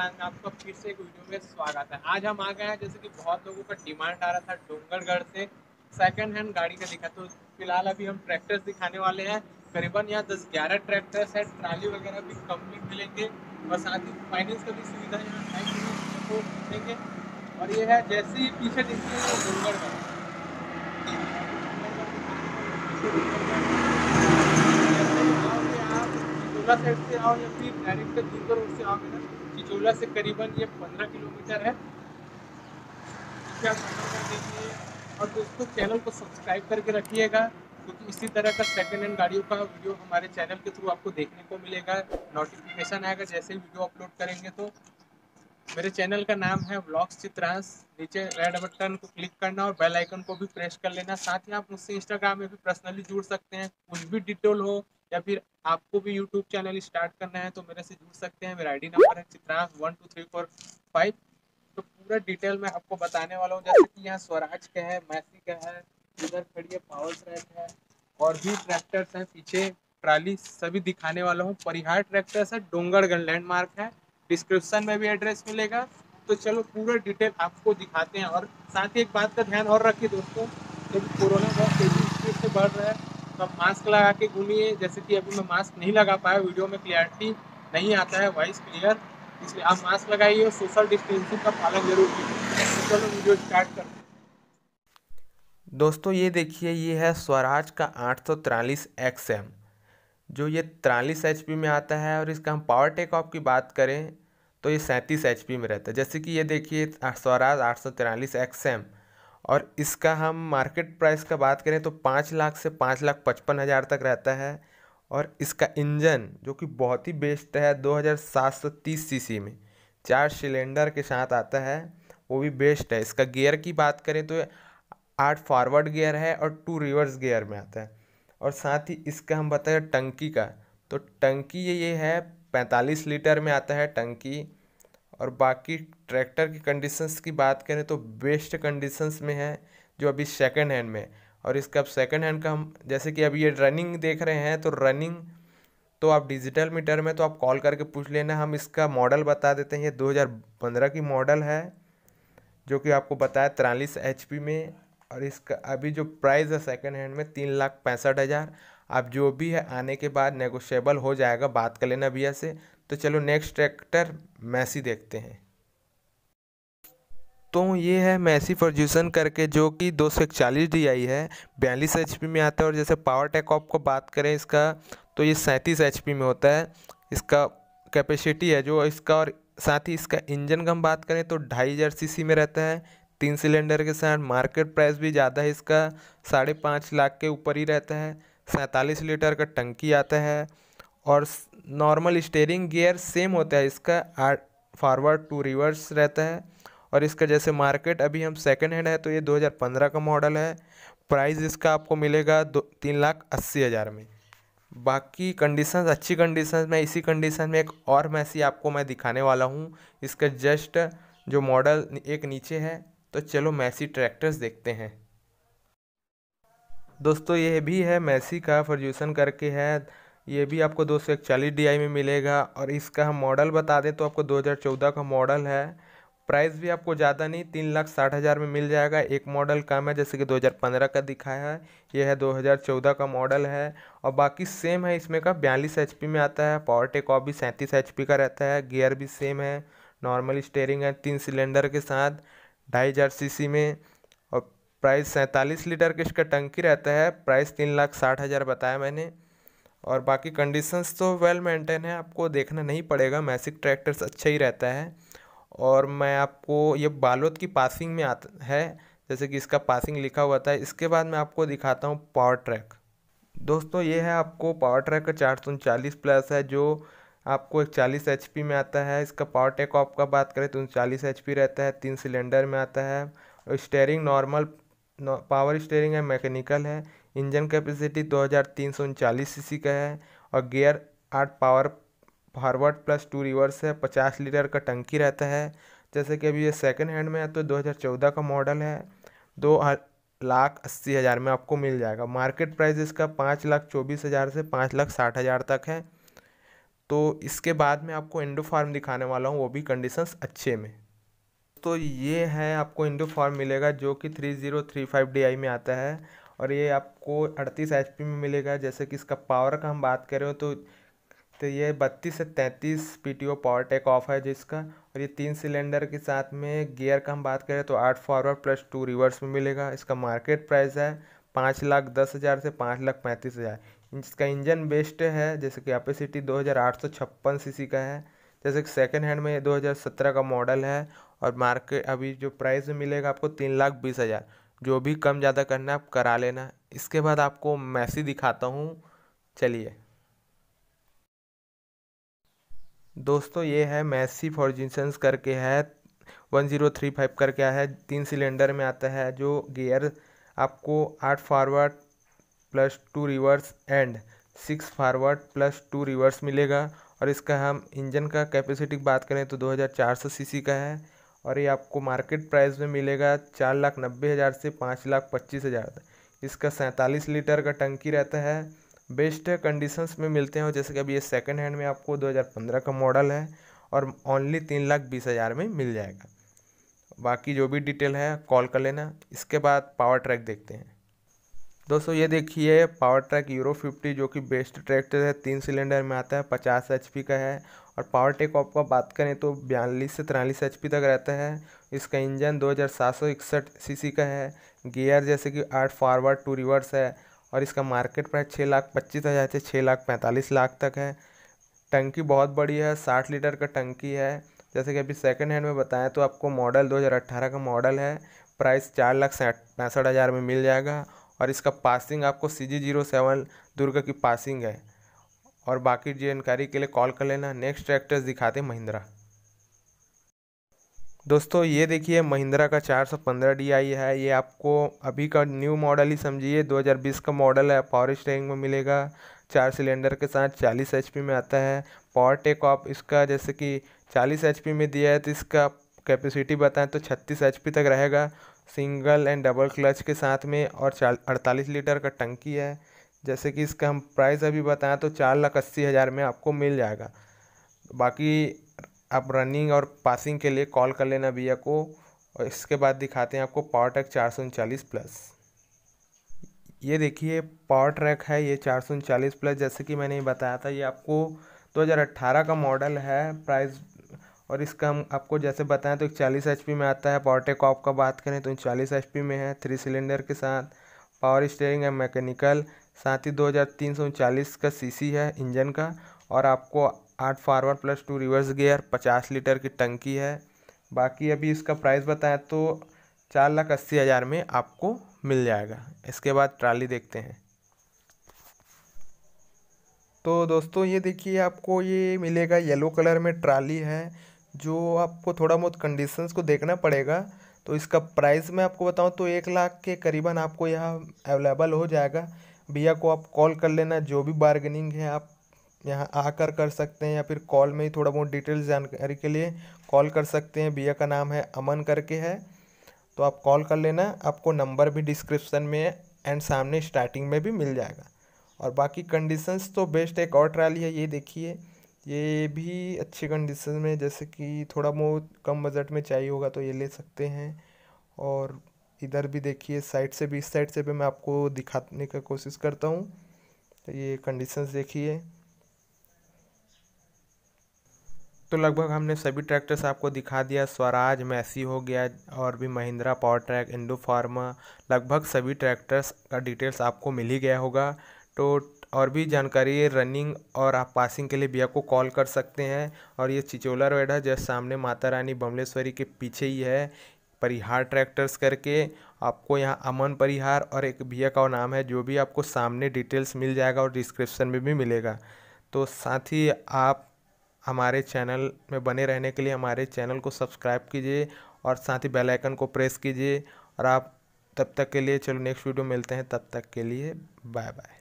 खान में आपका फिर से एक वीडियो में स्वागत है आज हम आ गए हैं जैसे कि बहुत लोगों का डिमांड आ रहा था डोंगरगढ़ से सेकंड हैंड गाड़ी का दिखा तो फिलहाल अभी हम ट्रैक्टर्स दिखाने वाले हैं करीबन यहाँ दस ग्यारह ट्रैक्टर्स है ट्राली वगैरह भी कम भी मिलेंगे और साथ ही फाइनेंस का भी सुविधा यहाँ है तो मिलेंगे और ये है जैसे ही पीछे दिखते हैं डोंगरगढ़ चिचोला साइड से आओ या फिर डायरेक्ट दुर्ग रोड से आओगे ना चिचोला से करीबन ये पंद्रह किलोमीटर है देखिए और दोस्तों चैनल को सब्सक्राइब करके रखिएगा क्योंकि इसी तरह का सेकेंड हैंड गाड़ियों का वीडियो हमारे चैनल के थ्रू आपको देखने को मिलेगा नोटिफिकेशन आएगा जैसे ही वीडियो अपलोड करेंगे तो मेरे चैनल का नाम है व्लॉग्स चित्रांश नीचे रेड बटन को क्लिक करना और बेल आइकन को भी प्रेस कर लेना साथ ही आप मुझसे इंस्टाग्राम में भी पर्सनली जुड़ सकते हैं कुछ भी डिटेल हो या फिर आपको भी यूट्यूब चैनल स्टार्ट करना है तो मेरे से जुड़ सकते हैं मेरा आई नंबर है Chitransh one two three four five तो पूरा डिटेल मैं आपको बताने वाला हूँ जैसे कि यहाँ स्वराज का है मैसी का है इधर खड़ी है पावर ट्रैक है और भी ट्रैक्टर्स हैं पीछे ट्राली सभी दिखाने वाला हूँ परिहार ट्रैक्टर्स है डोंगरगढ़ लैंडमार्क है डिस्क्रिप्शन में भी एड्रेस मिलेगा तो चलो पूरा डिटेल आपको दिखाते हैं और साथ ही एक बात का ध्यान और रखिए दोस्तों क्योंकि कोरोना बहुत तेजी से बढ़ रहा है तो आप मास्क लगा के घूमिए जैसे कि अभी मैं मास्क नहीं लगा पाया वीडियो में क्लियरिटी नहीं आता है वॉइस क्लियर इसलिए आप मास्क लगाइए और सोशल डिस्टेंसिंग का पालन जरूर कीजिए चलो वीडियो स्टार्ट कर दोस्तों ये देखिए ये है स्वराज का आठ सौ तिरालीस जो ये तिरालीस एच पी में आता है और इसका हम पावर टेक ऑफ की बात करें तो ये सैंतीस एच पी में रहता है जैसे कि ये देखिए स्वराज आठ सौ तिरालीस एक्स एम और इसका हम मार्केट प्राइस का बात करें तो पाँच लाख से पाँच लाख पचपन हज़ार तक रहता है और इसका इंजन जो कि बहुत ही बेस्ट है दो हज़ार सात सौ तीस सी सी में चार सिलेंडर के साथ आता है वो भी बेस्ट है इसका गियर की बात करें तो आठ फॉरवर्ड गियर है और टू रिवर्स गियर में आता है और साथ ही इसका हम बताएं टंकी का तो टंकी ये ये है पैंतालीस लीटर में आता है टंकी और बाकी ट्रैक्टर की कंडीशंस की बात करें तो बेस्ट कंडीशंस में है जो अभी सेकेंड हैंड में और इसका अब सेकेंड हैंड का हम जैसे कि अभी ये रनिंग देख रहे हैं तो रनिंग तो आप डिजिटल मीटर में तो आप कॉल करके पूछ लेना हम इसका मॉडल बता देते हैं ये 2015 की मॉडल है जो कि आपको बताया तिरालीस एच में और इसका अभी जो प्राइस है सेकेंड हैंड में तीन लाख पैंसठ हज़ार आप जो भी है आने के बाद नेगोशियबल हो जाएगा बात कर लेना भैया से तो चलो नेक्स्ट ट्रैक्टर मैसी देखते हैं तो ये है मैसी फर्ज्यूसन करके जो कि दो सौ इकचालीस डी आई है बयालीस एच पी में आता है और जैसे पावर टेकऑप ऑफ को बात करें इसका तो ये सैंतीस एच पी में होता है इसका कैपेसिटी है जो इसका और साथ ही इसका इंजन का हम बात करें तो ढाई हज़ार सी सी में रहता है तीन सिलेंडर के साथ मार्केट प्राइस भी ज़्यादा है इसका साढ़े पाँच लाख के ऊपर ही रहता है सैंतालीस लीटर का टंकी आता है और नॉर्मल स्टेयरिंग गियर सेम होता है इसका आठ फॉरवर्ड टू रिवर्स रहता है और इसका जैसे मार्केट अभी हम सेकेंड हैंड है तो ये 2015 का मॉडल है प्राइस इसका आपको मिलेगा दो तीन लाख अस्सी हज़ार में बाकी कंडीशन अच्छी कंडीशन में इसी कंडीशन में एक और मैसी आपको मैं दिखाने वाला हूँ इसका जस्ट जो मॉडल एक नीचे है तो चलो मैसी ट्रैक्टर्स देखते हैं दोस्तों यह भी है मैसी का फर्जूसन करके है ये भी आपको दो सौ इकचालीस डी में मिलेगा और इसका हम मॉडल बता दें तो आपको 2014 का मॉडल है प्राइस भी आपको ज़्यादा नहीं तीन लाख साठ हज़ार में मिल जाएगा एक मॉडल कम है जैसे कि 2015 का दिखाया है यह है 2014 का मॉडल है और बाकी सेम है इसमें का बयालीस एच में आता है पावर टेक ऑफ भी सैंतीस एच का रहता है गियर भी सेम है नॉर्मल स्टेयरिंग है तीन सिलेंडर के साथ ढाई हज़ार सी में और प्राइस सैंतालीस लीटर के इसका टंकी रहता है प्राइस तीन लाख साठ हज़ार बताया मैंने और बाकी कंडीशंस तो वेल मेंटेन है आपको देखना नहीं पड़ेगा मैसिक ट्रैक्टर्स अच्छा ही रहता है और मैं आपको ये बालोद की पासिंग में आता है जैसे कि इसका पासिंग लिखा हुआ था इसके बाद मैं आपको दिखाता हूँ पावर ट्रैक दोस्तों ये है आपको पावर ट्रैक का चार सौ उनचालीस प्लस है जो आपको एक चालीस एच में आता है इसका पावर टेक ऑफ का बात करें तो उनचालीस एच रहता है तीन सिलेंडर में आता है और स्टेयरिंग नॉर्मल पावर स्टेयरिंग है मैकेनिकल है इंजन कैपेसिटी दो हज़ार तीन सौ उनचालीस सी सी का है और गियर आठ power forward plus two reverse है पचास लीटर का टंकी रहता है जैसे कि अभी ये सेकेंड हैंड में है तो 2014 का मॉडल है दो लाख अस्सी हज़ार में आपको मिल जाएगा मार्केट प्राइस इसका पाँच लाख चौबीस हज़ार से पाँच लाख साठ हज़ार तक है तो इसके बाद में आपको इंडो फार्म दिखाने वाला हूँ वो भी कंडीशन अच्छे में तो ये है आपको इंडो फार्म मिलेगा जो कि three zero three five D I में आता है और ये आपको अड़तीस एच में मिलेगा जैसे कि इसका पावर का हम बात करें तो तो ये बत्तीस से तैंतीस P T O power take off है जिसका और ये तीन सिलेंडर के साथ में गियर का हम बात करें तो आठ फॉरवर्ड प्लस टू रिवर्स में मिलेगा इसका मार्केट प्राइस है पाँच लाख दस हज़ार से पाँच लाख पैंतीस हज़ार इसका इंजन बेस्ट है जैसे कैपेसिटी दो हज़ार आठ सौ छप्पन सी सी का है जैसे कि सेकेंड हैंड में दो हज़ार सत्रह का मॉडल है और मार्केट अभी जो प्राइस मिलेगा आपको तीन लाख बीस हज़ार जो भी कम ज़्यादा करना है आप करा लेना इसके बाद आपको मैसी दिखाता हूँ चलिए दोस्तों ये है मैसी फॉर फॉर्जिनसन्स करके है वन ज़ीरो थ्री फाइव करके है तीन सिलेंडर में आता है जो गियर आपको आठ forward plus two reverse and six forward plus two reverse मिलेगा और इसका हम इंजन का कैपेसिटी बात करें तो 2400 सीसी का है और ये आपको मार्केट प्राइस में मिलेगा चार लाख नब्बे हज़ार से पाँच लाख पच्चीस हज़ार तक इसका सैंतालीस लीटर का टंकी रहता है बेस्ट कंडीशंस में मिलते हैं जैसे कि अभी ये सेकेंड हैंड में आपको 2015 का मॉडल है और ओनली तीन लाख बीस हज़ार में मिल जाएगा बाकी जो भी डिटेल है कॉल कर लेना इसके बाद पावर ट्रैक देखते हैं दोस्तों ये देखिए पावर ट्रैक यूरो 50 जो कि बेस्ट ट्रैक्टर है तीन सिलेंडर में आता है 50 एच का है और पावर टेक ऑफ का बात करें तो बयालीस से तिरालीस एच तक रहता है इसका इंजन दो सीसी का है गियर जैसे कि आठ फॉरवर्ड टू रिवर्स है और इसका मार्केट प्राइस छः लाख पच्चीस हज़ार से छः लाख पैंतालीस लाख तक है टंकी बहुत बड़ी है साठ लीटर का टंकी है जैसे कि अभी सेकंड हैंड में बताएं तो आपको मॉडल दो हज़ार अट्ठारह का मॉडल है प्राइस चार लाख पैंसठ हज़ार में मिल जाएगा और इसका पासिंग आपको सी जी जीरो सेवन दुर्ग की पासिंग है और बाकी जानकारी के लिए कॉल कर लेना नेक्स्ट ट्रैक्टर्स दिखाते महिंद्रा दोस्तों ये देखिए महिंद्रा का 415 डीआई है ये आपको अभी का न्यू मॉडल ही समझिए 2020 का मॉडल है पावर स्टेयरिंग में मिलेगा चार सिलेंडर के साथ 40 एचपी में आता है पावर टेक ऑफ इसका जैसे कि 40 एचपी में दिया है तो इसका कैपेसिटी बताएं तो 36 एच तक रहेगा सिंगल एंड डबल क्लच के साथ में और चार अड़तालीस लीटर का टंकी है जैसे कि इसका हम प्राइस अभी बताएं तो चार लाख अस्सी हज़ार में आपको मिल जाएगा बाकी आप रनिंग और पासिंग के लिए कॉल कर लेना भैया को और इसके बाद दिखाते हैं आपको पावर ट्रैक चार सौ उनचालीस प्लस ये देखिए पावर ट्रैक है ये चार सौ उनचालीस प्लस जैसे कि मैंने बताया था ये आपको 2018 का मॉडल है प्राइस और इसका हम आपको जैसे बताएं तो चालीस एच में आता है पावर टेकऑफ का बात करें तो चालीस एच में है थ्री सिलेंडर के साथ पावर स्टेयरिंग है मैकेनिकल साथ ही दो हज़ार तीन सौ उनचालीस का सीसी है इंजन का और आपको आठ forward plus two reverse gear पचास लीटर की टंकी है बाकी अभी इसका प्राइस बताएं तो चार लाख अस्सी हज़ार में आपको मिल जाएगा इसके बाद ट्राली देखते हैं तो दोस्तों ये देखिए आपको ये मिलेगा येलो कलर में ट्राली है जो आपको थोड़ा बहुत कंडीशंस को देखना पड़ेगा तो इसका प्राइस मैं आपको बताऊं तो एक लाख के करीबन आपको यहाँ अवेलेबल हो जाएगा भैया को आप कॉल कर लेना जो भी बार्गेनिंग है आप यहाँ आकर कर सकते हैं या फिर कॉल में ही थोड़ा बहुत डिटेल्स जानकारी के लिए कॉल कर सकते हैं भैया का नाम है अमन करके है तो आप कॉल कर लेना आपको नंबर भी डिस्क्रिप्शन में एंड सामने स्टार्टिंग में भी मिल जाएगा और बाकी कंडीशंस तो बेस्ट एक और ट्रायल है ये देखिए ये भी अच्छे कंडीशन में जैसे कि थोड़ा बहुत कम बजट में चाहिए होगा तो ये ले सकते हैं और इधर भी देखिए साइड से भी इस साइड से भी मैं आपको दिखाने का कोशिश करता हूँ तो ये कंडीशंस देखिए तो लगभग हमने सभी ट्रैक्टर्स आपको दिखा दिया स्वराज मैसी हो गया और भी Mahindra power track Indo farm लगभग सभी ट्रैक्टर्स का डिटेल्स आपको मिल ही गया होगा तो और भी जानकारी है रनिंग और आप पासिंग के लिए भैया को कॉल कर सकते हैं और ये चिचोला रोड है जस्ट सामने माता रानी बमलेश्वरी के पीछे ही है परिहार ट्रैक्टर्स करके आपको यहाँ अमन परिहार और एक भैया का नाम है जो भी आपको सामने डिटेल्स मिल जाएगा और डिस्क्रिप्शन में भी मिलेगा तो साथ ही आप हमारे चैनल में बने रहने के लिए हमारे चैनल को सब्सक्राइब कीजिए और साथ ही बेल आइकन को प्रेस कीजिए और आप तब तक के लिए चलो नेक्स्ट वीडियो मिलते हैं तब तक के लिए बाय बाय